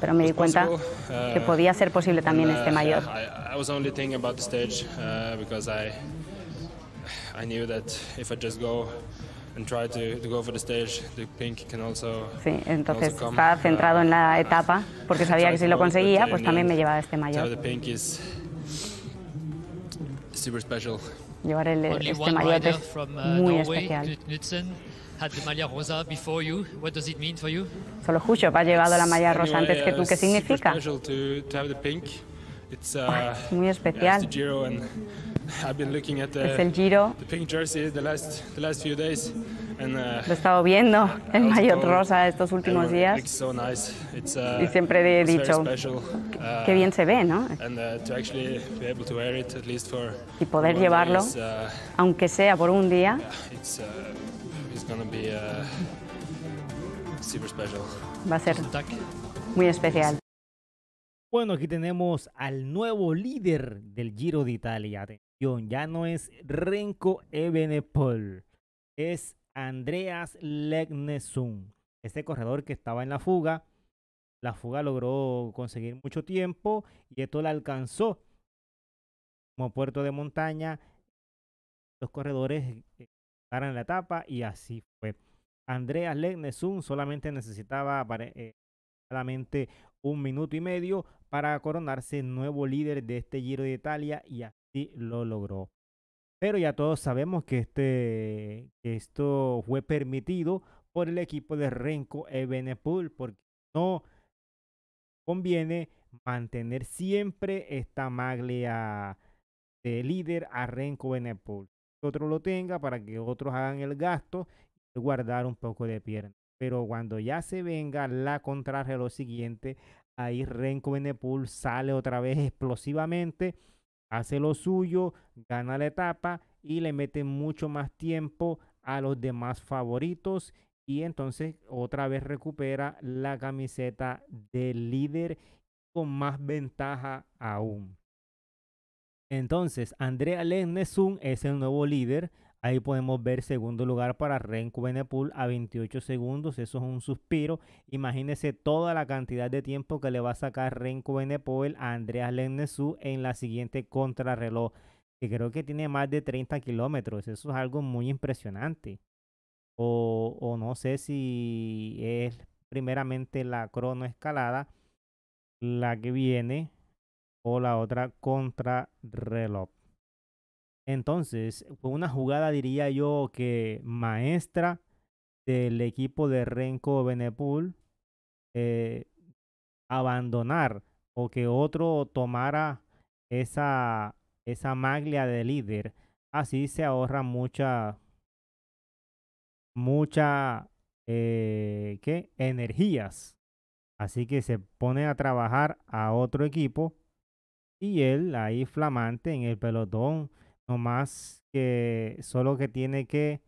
pero me di cuenta que uh, podía ser posible también este uh, mayor. Sí, entonces estaba uh, centrado en la etapa porque sabía que si lo conseguía, pues también me llevaba este mayor. super special llevar el, este maillot es uh, muy especial. Solo Hushop ha llevado la malla rosa antes que tú. ¿Qué uh, significa? Es uh, muy especial. es el Giro. Lo he estado viendo el maillot rosa estos últimos días. Uh, y siempre he dicho que uh, bien se ve, ¿no? y poder llevarlo, uh, aunque sea por un día. Va a ser muy especial. Bueno, aquí tenemos al nuevo líder del Giro de Italia. Ya no es Renko Ebenepol, es Andreas Legnesun. ese corredor que estaba en la fuga, la fuga logró conseguir mucho tiempo y esto la alcanzó como puerto de montaña. Los corredores en eh, la etapa y así fue. Andreas Legnesun solamente necesitaba eh, solamente un minuto y medio para coronarse nuevo líder de este Giro de Italia y a lo logró. Pero ya todos sabemos que, este, que esto fue permitido por el equipo de Renko Ebenepool, porque no conviene mantener siempre esta maglia de líder a Renko Ebenepool. Que otro lo tenga para que otros hagan el gasto y guardar un poco de pierna. Pero cuando ya se venga la contrarreloj siguiente, ahí Renko Ebenepool sale otra vez explosivamente hace lo suyo, gana la etapa y le mete mucho más tiempo a los demás favoritos y entonces otra vez recupera la camiseta del líder con más ventaja aún. Entonces, Andrea Lennesun es el nuevo líder Ahí podemos ver segundo lugar para Renko Benepool a 28 segundos. Eso es un suspiro. Imagínense toda la cantidad de tiempo que le va a sacar Renko Benepool a Andreas Lennesú en la siguiente contrarreloj. Que creo que tiene más de 30 kilómetros. Eso es algo muy impresionante. O, o no sé si es primeramente la cronoescalada la que viene o la otra contrarreloj. Entonces, una jugada, diría yo, que maestra del equipo de Renko Benepool eh, abandonar o que otro tomara esa, esa maglia de líder. Así se ahorra mucha, mucha, eh, ¿qué? Energías. Así que se pone a trabajar a otro equipo y él ahí flamante en el pelotón más que solo que tiene que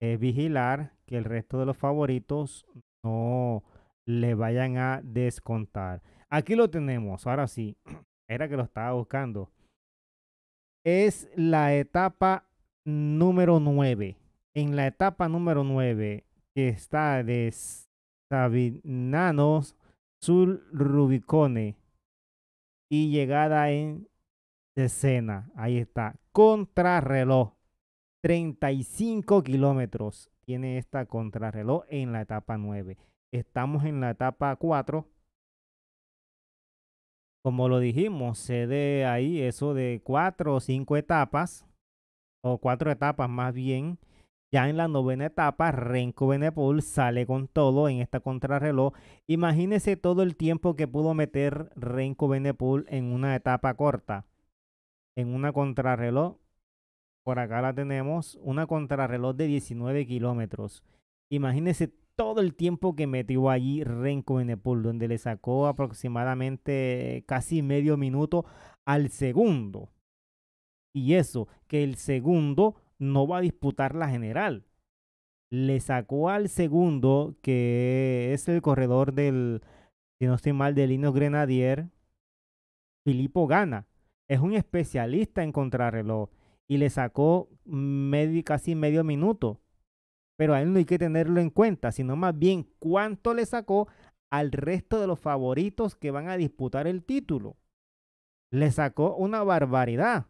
eh, vigilar que el resto de los favoritos no le vayan a descontar. Aquí lo tenemos, ahora sí, era que lo estaba buscando. Es la etapa número 9. En la etapa número 9, que está de Sabinanos Sul Rubicone y llegada en Decena, ahí está. Contrarreloj. 35 kilómetros tiene esta contrarreloj en la etapa 9. Estamos en la etapa 4. Como lo dijimos, se de ahí eso de 4 o 5 etapas, o 4 etapas más bien. Ya en la novena etapa, Renko Benepul sale con todo en esta contrarreloj. Imagínese todo el tiempo que pudo meter Renko Benepul en una etapa corta en una contrarreloj. Por acá la tenemos, una contrarreloj de 19 kilómetros. Imagínense todo el tiempo que metió allí Renko Benepul, donde le sacó aproximadamente eh, casi medio minuto al segundo. Y eso, que el segundo no va a disputar la general. Le sacó al segundo, que es el corredor del, si no estoy mal, del Lino Grenadier, Filippo Gana es un especialista en contrarreloj y le sacó casi medio minuto. Pero a él no hay que tenerlo en cuenta, sino más bien cuánto le sacó al resto de los favoritos que van a disputar el título. Le sacó una barbaridad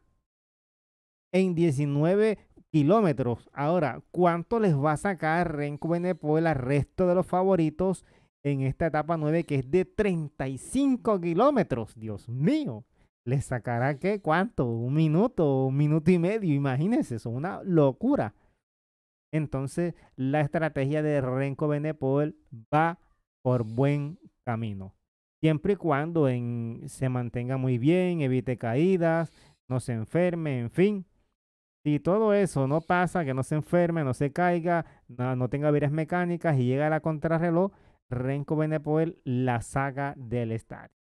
en 19 kilómetros. Ahora, ¿cuánto les va a sacar Renko Benepoel al resto de los favoritos en esta etapa 9 que es de 35 kilómetros? Dios mío le sacará qué, cuánto, un minuto, un minuto y medio, imagínense, eso es una locura. Entonces, la estrategia de Renko Benepol va por buen camino. Siempre y cuando se mantenga muy bien, evite caídas, no se enferme, en fin. Si todo eso no pasa, que no se enferme, no se caiga, no, tenga vías mecánicas y llega a la contrarreloj, Renko Benepoel la saca del estar.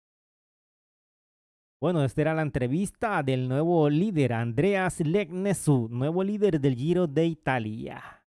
Bueno, esta era la entrevista del nuevo líder, Andreas Legnesu, nuevo líder del Giro de Italia.